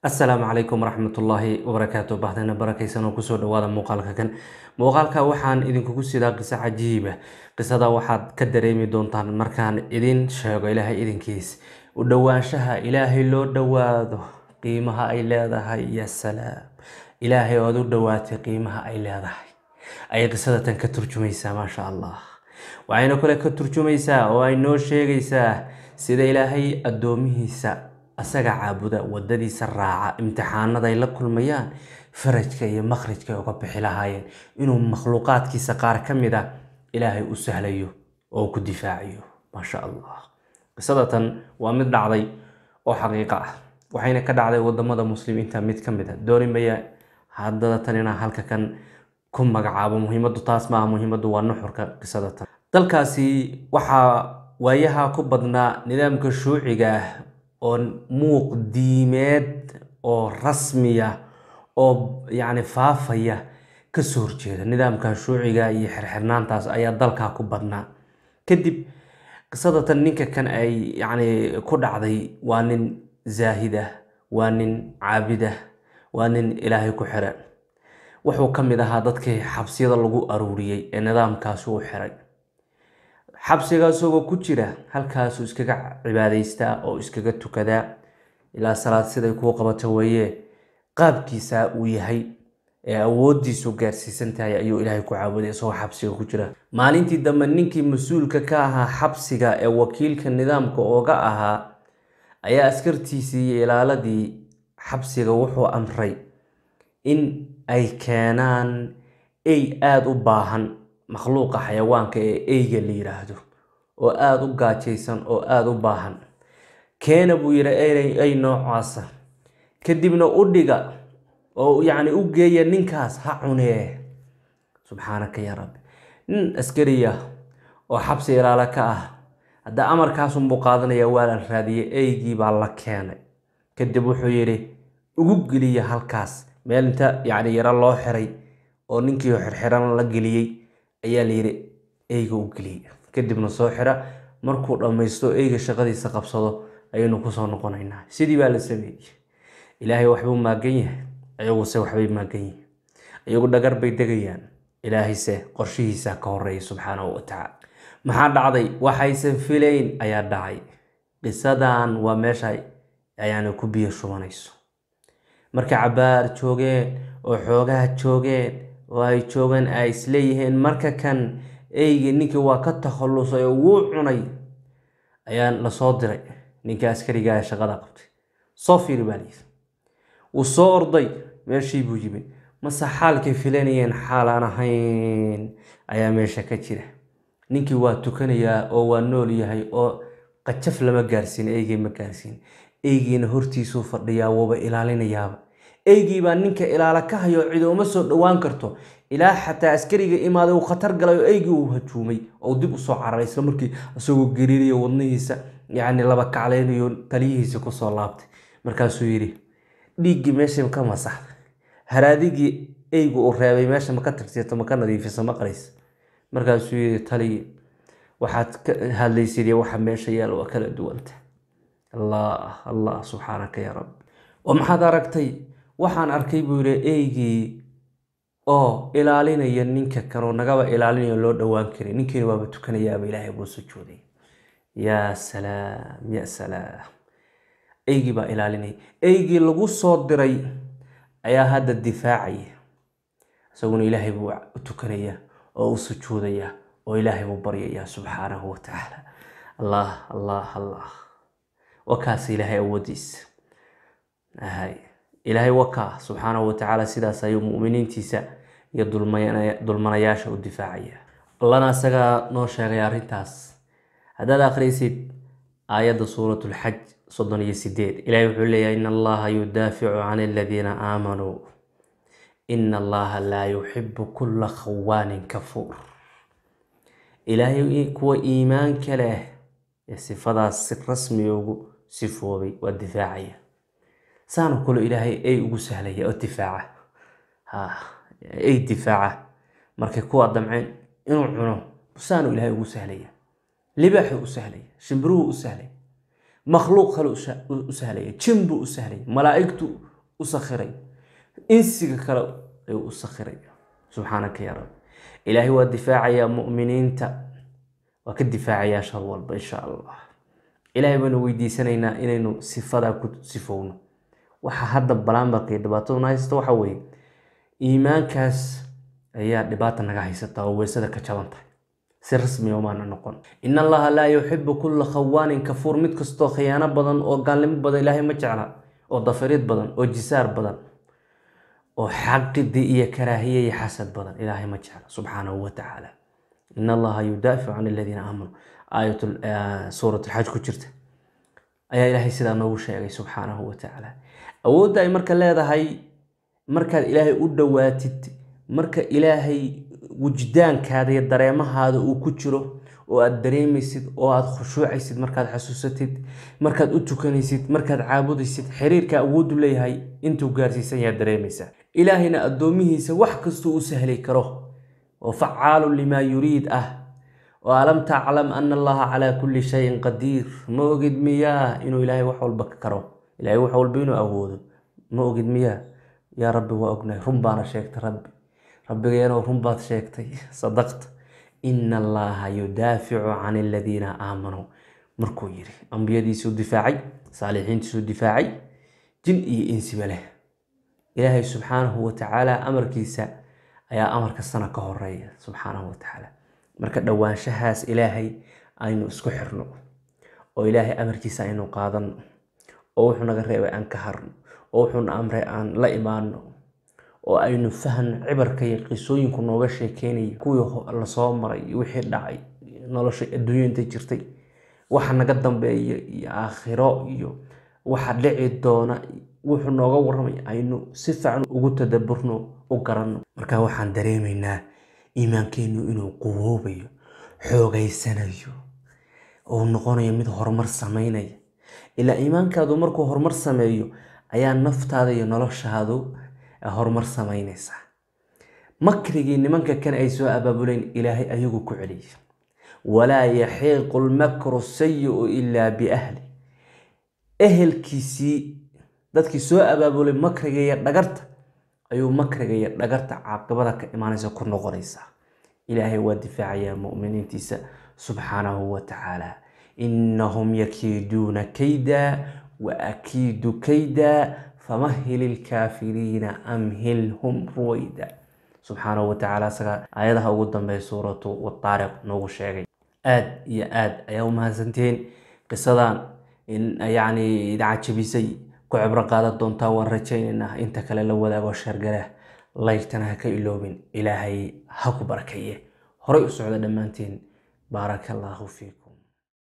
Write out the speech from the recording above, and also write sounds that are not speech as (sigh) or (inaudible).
assalaamu calaykum waraxmatullaahi wabarakaatu bahdana barakaysan oo kusoo dhawaada muuqaalka kan muuqaalka waxaan idinkugu sidaa qiso cajiiba ah. qisada waxaad ka dareemi doontaan markaan idin sheego ilaahay idinkiis u dhowaanshaha ilaahay loo dhowaado qiimaha ay leedahay ya salaam ilaahay oad u dhowaatay qiimaha ay leedahay ayay qisada tan ka turjumaysaa maasha allah waxayna kale ka turjumaysaa oo ay noo sheegaysaa sida ilaahay addoomihiisa asaga caabuda wadadiisa raaca imtixaanaday la kulmayaan farajka iyo makhrajkay uga bixi lahaayeen inuu makhluuqaadkiisa qaar ka mid a ah ilaahay u sahlayo oo ku difaaciyo maasha allah qisadatan waa mid dhacday oo xaqiiqo ah waxayna ka dhacday wadamada muslimiinta mid ka mid a ah. doonimaya haddadatan inaan halka kan ku magacaabo muhiimaddu taas maaha muhiimaddu waa nuxurka qisadatan dalkaasi waxaa waayaha ku badnaa nidaamka shuuciga ah oo muuq diimeed oo rasmiya oo yacni faafaya kasoo horjeeda nidaamkan shuuciga iyo xirxirnaantaas ayaa dalkaa ku badnaa kadib qisadatan ninka kan ay yacni ku dhacday waa nin zaahid ah waa nin caabid ah waa nin ilaahay ku xiran wuxuu ka mid ahaa dadkii xabsiyada lagu aruuriyey ee nidaamkaasi uu xiray xabsiga isagoo ku jira halkaasuu iskaga cibaadaystaa oo iskaga tukadaa ilaa salaad siday kuu qabato weeye qaabkiisaa uu yahay ee awooddiisu gaarsiisan tahay ayuu ilaahay ku caabuday isagoo xabsiga ku jira maalintii dambe ninkii mas-uulka ka ahaa xabsiga ee wakiilka nidaamka ooga ahaa ayaa askartiisii iyo ilaaladii xabsiga wuxuu amray in ay keenaan ey aada u baahan makhluuqa xayawaanka ee eyga la yiraahdo oo aada u gaajaysan oo aada u baahan keena buu yidhi ey noocaasa kadibna u dhiga oo yacni u geeya ninkaas ha cunee subxaanaka yaa rabbi nin askariya oo xabsi ilaala ka ah hadda amarkaasunbuu qaadanaya waa la raadiyey eygii baa la keenay kadib wuxuu yidhi ugu geliya halkaas meel inta yacni yaro loo xiray oo ninkii xirxiran la geliyey ayaa la layidhi eyga u geliya kadibna soo xira markuu dhammaysto eyga shaqadiisa qabsado ayaynu kusoo noqonaynaa sidii baa la sameeyey ilaahay waxbuu maagan yahay ayaguse waxbay maagan yihin ayagu dhagar bay degayaan ilaahayse qorshihiisaa ka horeeyay subxaanahu watacaala maxaa dhacday waxaysan filayn ayaa dhacay qisadan waa meesha ayaana ku biyo shubanayso markay cabaar joogeen oo xoogaha joogeen oo ay joogaan ay isleeyihiin marka kan eygii ninkii waa ka takhallusay oo wuu cunay ayaan lasoo diray ninkii askariga ee shaqada qabtay soo fiiri baa layidhi wuu soo orday meeshii buu yimid mase xaalkay filanayeen xaal aan ahayn ayaa meesha ka jira ninkii waa tukanayaa oo waa nool yahay oo qajaf lama gaarsiin eygii ma gaarsiin eygiina hortiisuu fadhiyaa wuuba ilaalinayaaba eygii baa ninka ilaala ka hayo cido uma soo dhowaan karto ilaa xataa askariga imaaday uu khatar galay oo eygii uu hajuumay oo dib usoo cararay isla markii isagoo gariirayo wadnihiisa yacni laba kaclaynayo taliyihiisa kusoo laabtay markaasuu yidhi dhiiggii meesha ka masaxda haraadigii eygu uu reebay meesha maka tirsiito maka nadiifiso ma qaraysa markaasuu yidhi taliyi waxaad ka hadlaysid iyo waxa meesha yaal waa kala duwanta allah allah subxaanaka yaa rabbi oo maxaad aragtay waxaan arkay buu yidhi eygii oo ilaalinaya ninka kanoo nagaba ilaalinaya loo dhowaan karay ninkeeni waaba tukanayaaba ilaahay buu sujuuday yaa salaam ya salaam eygii baa ilaalinaya eygii lagu soo diray ayaa hadda difaacaya isaguna ilaahay buu tukanaya oo u sujuudaya oo ilaahay buu baryaya subxaanahu watacaala allah allah allah waa kaas ilaahay awoodiisa ilaahay wakaa subxaanahu watacaala sidaas ayuu muminiintiisa iyo dulmanayaasha u difaacaya allana isagaa noo sheegay arintaas haddaad akhrisid aayadda suurat lxaj soddon iyo sideed ilaahay wuxuu leeyahay in allaha yudaaficu can aladiina aamanuu ina allaha laa yuxibu kula khawaanin kafuur ilaahay kuwa iimaanka leh ee sifadaas si rasmi ugu sifoobay waa difaacaya saanoo kaloo ilaahay ay ugu sahlaya oo difaaca ay difaaca markay kuwa damceen inuu cuno saanoo ilaahay ugu sahlaya libaaxuu u sahlaya shimbiruhu u sahlaya makhluuq kale u sahlaya jinbuu u sahlaya malaa'igtu u sakhiray insiga kale ayuu u sakhiraya subxaanaka yaa rabbi ilaahay waa difaacayaa mu'miniinta waa ka difaacayaa shar walba insha allah ilaahay baynu weydiisanaynaa inaynu sifadaa ku sifowno waxa hadda balambarka iyo dhibaatadu na haysta waxa weeye iimaankaas ayaa dhibaata naga haysata oo weysada ka jaban tahay si rasmi omaana noqon in allaha laa yuxibu kulla khawaanin kafuur mid kastoo khiyaano badan oo gaalnimo badan ilaahay ma jecla oo dafariid badan oo jisaar badan oo xaqidi iyo karaahiya iyo xasad badan ilaahay ma jecla subxaanahu watacaala in allaha yudaaficu can aladiina aamanuu aayat eh, suurat ku jirta ayaa ilaahay sidaa noogu sheegay subxaanahu wa tacaala awoodda ay marka leedahay markaad ilaahay u dhowaatid marka ilaahay wujdaankaada iyo dareemahaada uu ku jiro oo aada dareemaysid oo aada khushuucaysid markaad xusuusatid markaad u tukanaysid markaad caabudaysid xiriirka awooddu leeyahay intuu gaarsiisan yaad dareemaysaa ilaahayna addoomihiisa wax kastuu u sahli karo oo facaalun limaa yuriid ah alam taclam ana allaha calaa kulli shayin qadiir ma ogid miyaa inuu ilaahay wax walba ka karo ilahay wax walba inuu awoodo ma ogid miyaa yaa rabbi waa ognahay run baana sheegtay rabbi rabbigeenoo run baad sheegtay (laughs) sadaqta ina allaha yudaaficu can aladiina aamanuu markuu yiri ambiyadiisuu difaacay saalixiintiisuu difaacay jin iyo insiba leh ilaahay subxaanahu watacaala amarkiisa ayaa amarka sana ka horeeya subxaanahu watacaala marka dhowaanshahaas ilaahay aynu isku xirno oo ilaahay amarkiisa aynu qaadanno oo wuxuu naga reebay aan ka harno oo wuxuuna amray aan la imaanno oo aynu fahan cibarka iyo qisooyinku nooga sheekeynaya kuwii lasoo maray wixii dhacay nolosha adduunya intay jirtay waxa naga dambeeya iyo aakhiro iyo waxa dhici doona wuxuu nooga warramay aynu si fiican ugu tadaburno u garanno marka waxaan dareemaynaa iimaankeennu inuu quwoobayo xoogaysanayo uu noqonayo mid horumar sameynaya ilaa iimaankaadu markuu horumar sameeyo ayaa naftaada iyo noloshaadu horumar sameynaysaa makrigii nimanka kan ay soo abaabuleen ilaahay ayagu ku celiya walaa yaxiiqu lmakru sayi'u ilaa biahli ehelkiisii dadkii soo abaabulay makriga dhagarta ayuu makriga iyo dhagarta caaqibada ka imaanaysa ku noqonaysaa ilaahay waa difaacayaa mu'miniintiisa subxaanahu wa tacaala innahum yakiiduuna kayda wa akiidu kayda famahil ilkaafiriina amhilhum ruwayda subxaanahu wa tacaala isagaa aayadaha ugu dambeeya suuratu wataariq noogu sheegay aada iyo aada ayaa u mahadsantihiin qisadan yacni idaacajabisay ku cibro qaadan doontaa waan rajaynaynaa inta kale la wadaago shargaraah laygtana ha ka iloobin ilaahay ha ku barakeeye horay u socda dhammaantiin baaraka allaahu fiikum